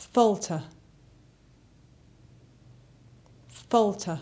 falter, falter.